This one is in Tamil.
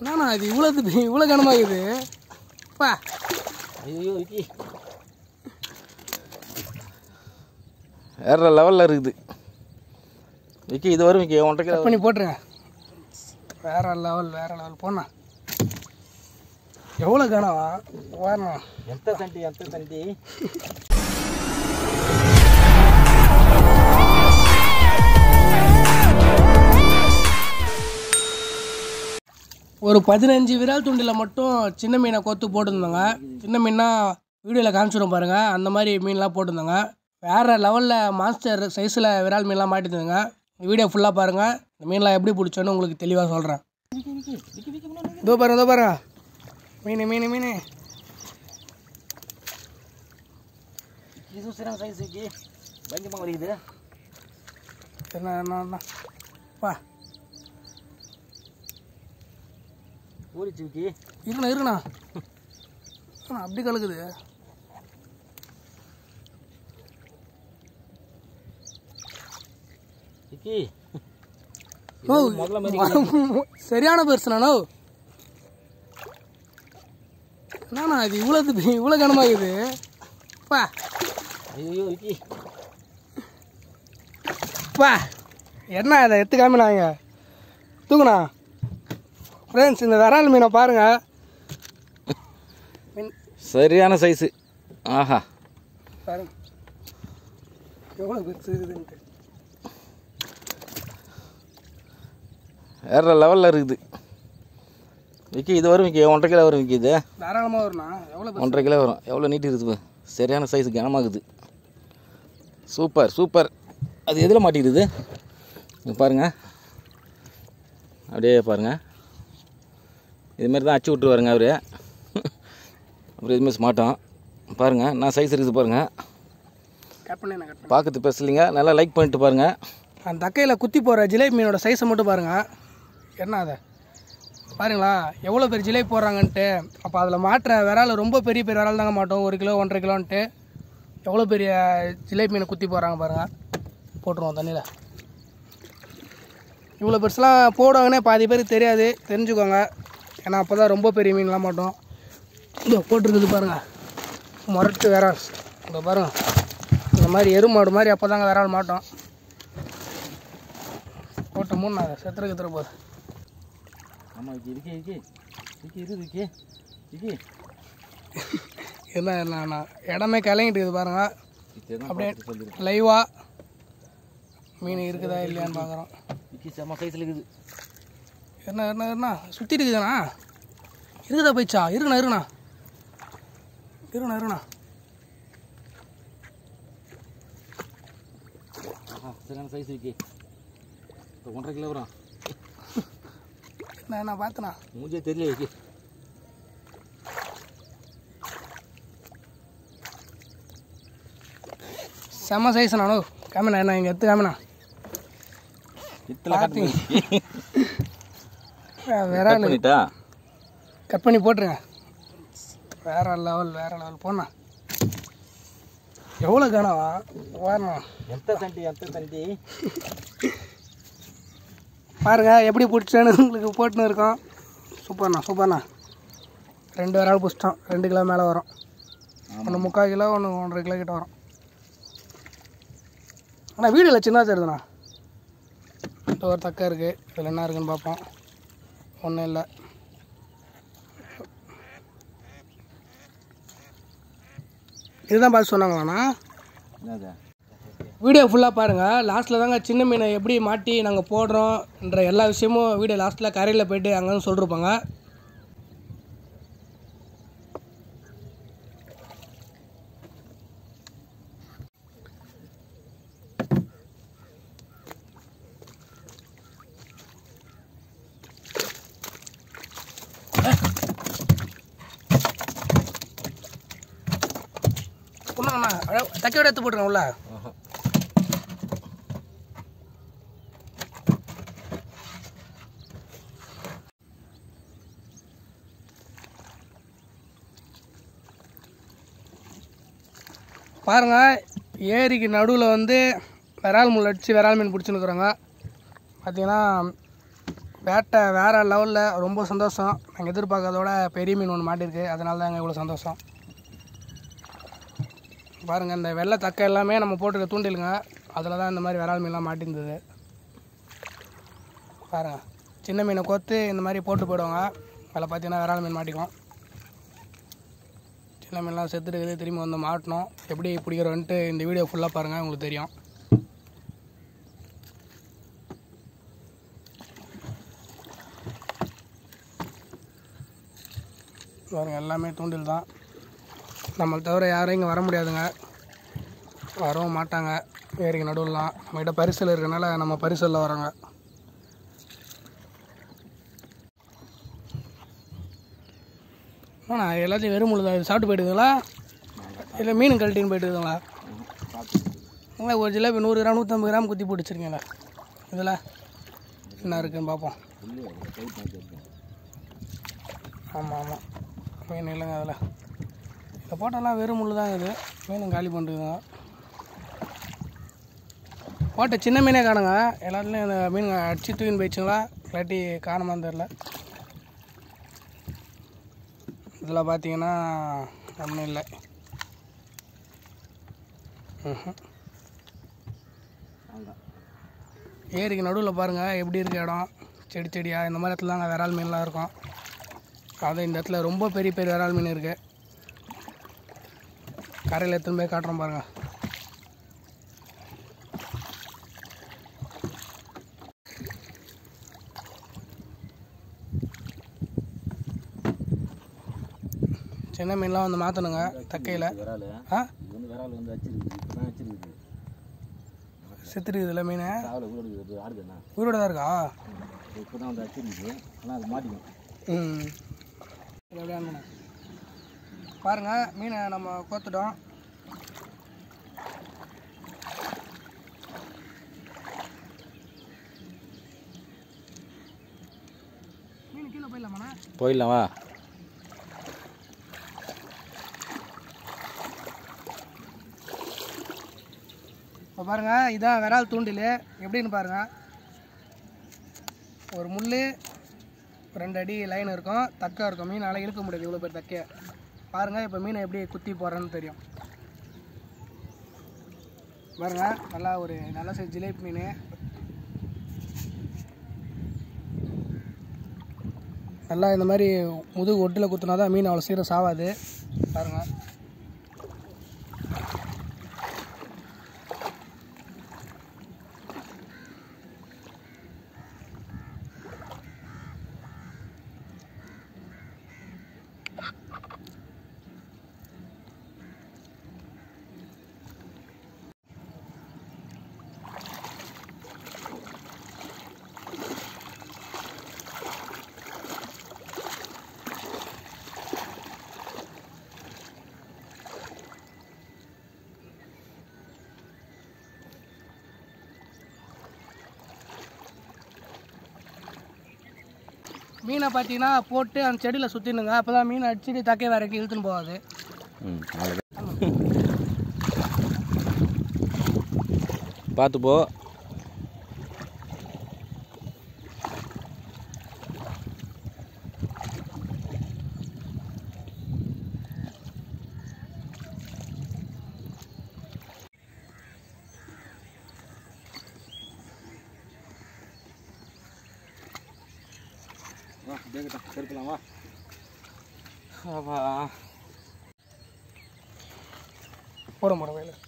என்னண்ணா இது இவ்வளோ இவ்வளோ கனமாகுது பா ஐயோ வேற லெவலில் இருக்குது விக்கி இது வரும் விக்கி ஒன்றரை பண்ணி போட்டுருங்க வேற லெவல் வேற லெவல் போண்ணா எவ்வளோ கணவா வரணும் எந்த தண்டி எந்த தண்டி ஒரு பதினஞ்சு விரல் துண்டில் மட்டும் சின்ன மீனை கோர்த்து போட்டிருந்தோங்க சின்ன மீன்னா வீடியோவில் காமிச்சிடும் பாருங்கள் அந்த மாதிரி மீன்லாம் போட்டிருந்தோங்க வேறு லெவலில் மாஸ்டர் சைஸில் விரால் மீன்லாம் இந்த வீடியோ ஃபுல்லாக பாருங்கள் இந்த மீன்லாம் எப்படி பிடிச்சோன்னு உங்களுக்கு தெளிவாக சொல்கிறேன் இதோ பாருங்க இதோ பாருங்க மீன் மீன் மீன் சைஸுக்கு பஞ்சமாக வருது என்ன என்னப்பா ஊறி தூக்கி இருக்குண்ணா இருக்குண்ணா அப்படி கலக்குது சரியான பெருசுனா என்னண்ணா இது இவ்வளோ இவ்வளோ கனமாகுது பா ஐயோ விக்கி என்ன இதை எடுத்து காமினாங்க தூக்குண்ணா ஃப்ரெண்ட்ஸ் இந்த விரால் மீனை பாருங்கள் சரியான சைஸு ஆஹா வேற எவ்வளோ வேறு லெவலில் இருக்குது விக்கி இது வரும் விக்கி ஒன்றரை கிலோ வரும் விக்கி இது தாராளமாக எவ்வளோ ஒன்றரை கிலோ வரும் எவ்வளோ நீட்டு இருக்குது சரியான சைஸ் கனமாகுது சூப்பர் சூப்பர் அது எதில் மாட்டிக்கிறது பாருங்கள் அப்படியே பாருங்கள் இது மாதிரி தான் அச்சு விட்ருவாருங்க அவர் அப்புறம் எதுவுமே மாட்டோம் பாருங்கள் நான் சைஸ் இருக்குது பாருங்கள் பார்க்கறது பேசலைங்க நல்லா லைக் பண்ணிட்டு பாருங்கள் அந்த தக்கையில் குத்தி போகிற ஜிலேபி மீனோட சைஸை மட்டும் பாருங்கள் என்ன அதை பாருங்களா எவ்வளோ பேர் ஜிலேபி போடுறாங்கன்ட்டு அப்போ அதில் மாட்டுற விரால் ரொம்ப பெரிய பெரிய விரால் தாங்க மாட்டோம் ஒரு கிலோ ஒன்றரை கிலோன்ட்டு எவ்வளோ பெரிய ஜிலேபி மீனை குத்தி போடுறாங்க பாருங்கள் போட்டுருவோம் தண்ணியில் இவ்வளோ பெருசுலாம் போடுவாங்கன்னே பாதி பேருக்கு தெரியாது தெரிஞ்சுக்கோங்க ஏன்னா அப்போ தான் ரொம்ப பெரிய மீன்லாம் மாட்டோம் இதோ போட்டிருக்குது பாருங்கள் முரட்டு விரால் இங்கே பாருங்கள் இந்த மாதிரி எரு மாடு மாதிரி அப்போ தாங்க விரால் மாட்டோம் மூணு நாங்கள் செத்துற கத்துற போது ஆமாம் இருக்கே இருக்கே இருக்கே இருக்குது இருக்கே என்ன இல்லைண்ணா இடமே கலங்கிட்டு இருக்குது பாருங்கள் அப்படியே லைவாக மீன் இருக்குதா இல்லையான்னு பார்க்குறோம் செம்ம சைஸில் இருக்குது என்ன என்ன என்ன சுற்றி இருக்குதுண்ணா இருக்குதா போயிடுச்சா இருக்குண்ணா இருக்குண்ணா இருக்குண்ணா இருக்குண்ணா சரியான சைஸ் இருக்கு இப்போ ஒன்றரை கிலோ வரும் என்ன என்ன பார்த்தேண்ணா மூஞ்சே தெரியல இருக்கு செம்ம சைஸ் நானும் காமிண்ணா என்ன இங்கே எடுத்து காமிண்ணா இத்தனை விரால் பண்ணிட்டா கட் பண்ணி போட்டுருங்க வேற லெவல் வேற லெவல் போனா எவ்வளோ கனவா வரணும் எந்த சண்டி எந்த சண்டி பாருங்க எப்படி பிடிச்சேன்னு உங்களுக்கு போட்டுன்னு இருக்கோம் சூப்பர்ண்ணா சூப்பர்ண்ணா ரெண்டு விரால் பிடிச்சிட்டோம் ரெண்டு கிலோ மேலே வரும் ஒன்று முக்கால் கிலோ ஒன்று ஒன்றரை கிலோ கிட்ட வரும் ஆனால் இல்லை சின்னதாக தெரியுதுண்ணா ஒரு தக்கா இருக்குது இதில் என்ன இருக்குன்னு பார்ப்போம் ஒன்றும் இல்லை இதுதான் பார்த்து சொன்னாங்களாண்ணா வீடியோ ஃபுல்லாக பாருங்கள் லாஸ்ட்டில் தாங்க சின்ன மீனை எப்படி மாட்டி நாங்கள் போடுறோம்ன்ற எல்லா விஷயமும் வீடியோ லாஸ்ட்டில் கரையில் போயிட்டு அங்கே சொல்லிருப்பாங்க ஒன்றும் தக்க விட எடுத்து போட்டுருக்கோம் உள்ள பாருங்க ஏரிக்கு நடுவில் வந்து விரால் முள் அடித்து விரால் மீன் பிடிச்சின்னுக்குறோங்க பார்த்தீங்கன்னா வேட்டை வேறு லெவலில் ரொம்ப சந்தோஷம் நாங்கள் எதிர்பார்க்கறதோட பெரிய மீன் ஒன்று மாட்டிருக்கு அதனால தான் எங்கள் இவ்வளோ சந்தோஷம் பாருங்கள் இந்த வெள்ளை தக்க எல்லாமே நம்ம போட்டுருக்க தூண்டிலுங்க அதில் தான் இந்த மாதிரி விரால் மீன்லாம் மாட்டிருந்தது பாருங்கள் சின்ன மீனை கொத்து இந்த மாதிரி போட்டு போடுவாங்க அதில் பார்த்தீங்கன்னா விரால் மீன் மாட்டிக்கும் சின்ன மீன்லாம் செத்துருக்குது திரும்பி வந்து மாட்டணும் எப்படி பிடிக்கிறோன்ட்டு இந்த வீடியோ ஃபுல்லாக பாருங்கள் உங்களுக்கு தெரியும் பாருங்கள் எல்லாமே தூண்டில் தான் நம்மளை தவிர யாரும் இங்கே வர முடியாதுங்க வரவும் மாட்டாங்க ஏரிக்கு நடுவில்லாம் நம்மகிட்ட பரிசல் இருக்கிறனால நம்ம பரிசலில் வரோங்க ஆனால் எல்லாத்தையும் வெறும் முழுதா சாப்பிட்டு போயிடுதுங்களா இல்லை மீன் கழட்டின்னு போயிட்டுதுங்களா இல்லை ஒரு இப்போ நூறு கிராம் நூற்றம்பது கிராம் குத்தி போட்டுச்சுருங்களா இதில் என்ன இருக்குன்னு பார்ப்போம் ஆமாம் ஆமாம் மீன் இல்லைங்க அதில் இந்த போட்டெல்லாம் வெறும் முள் தான் இது மீன் காலி பண்ணுறது தான் போட்ட சின்ன மீனே காணுங்க எல்லாத்துலேயும் இந்த மீன் அடிச்சு தூக்கின்னு போயிடுச்சுங்களா இல்லாட்டி காணமாக தெரில இதில் பார்த்தீங்கன்னா நம்ம இல்லை ஏரிக்கு நடுவில் பாருங்கள் எப்படி இருக்க இடம் செடி செடியாக இந்த மாதிரி இடத்துல தாங்க விரால் மீன்லாம் இருக்கும் அது இந்த இடத்துல ரொம்ப பெரிய பெரிய விரால் மீன் இருக்குது கரையில் எத்தனை போய் காட்டுறோம் பாருங்க சின்ன மீன்லாம் வந்து மாற்றணுங்க தக்கையில் ஆ செத்துருக்குதுல்ல மீன் உயிரோட தான் இருக்கா இப்போ தான் வந்து அச்சிருக்கு ஆனால் அது மாட்டிக்கும் ம் பாருங்க மீனை நம்ம கோத்துட்டோம் மீன் கீழே போயிடலாமா இப்போ பாருங்க இதான் விரால் தூண்டில் எப்படின்னு பாருங்கள் ஒரு முள் ரெண்டு அடி லைன் இருக்கும் தக்கா இருக்கும் மீன் மீனால் இழுக்க முடியாது இவ்வளோ பேர் தக்கையை பாருங்கள் இப்போ மீனை எப்படி குத்தி போகிறேன்னு தெரியும் பாருங்கள் நல்லா ஒரு நல்ல சைஸ் ஜிலேபி மீன் நல்லா இந்த மாதிரி முதுகு ஒட்டில் குத்துனா தான் மீன் அவ்வளோ சீரம் சாவாது மீனை பார்த்தீங்கன்னா போட்டு அந்த செடியில் சுற்றினுங்க அப்போ தான் மீன் அடிச்சுட்டு தக்கை வரைக்கும் இழுத்துன்னு போகாது பார்த்துப்போ வேகட்டும் போட மாட்டேன் வேலை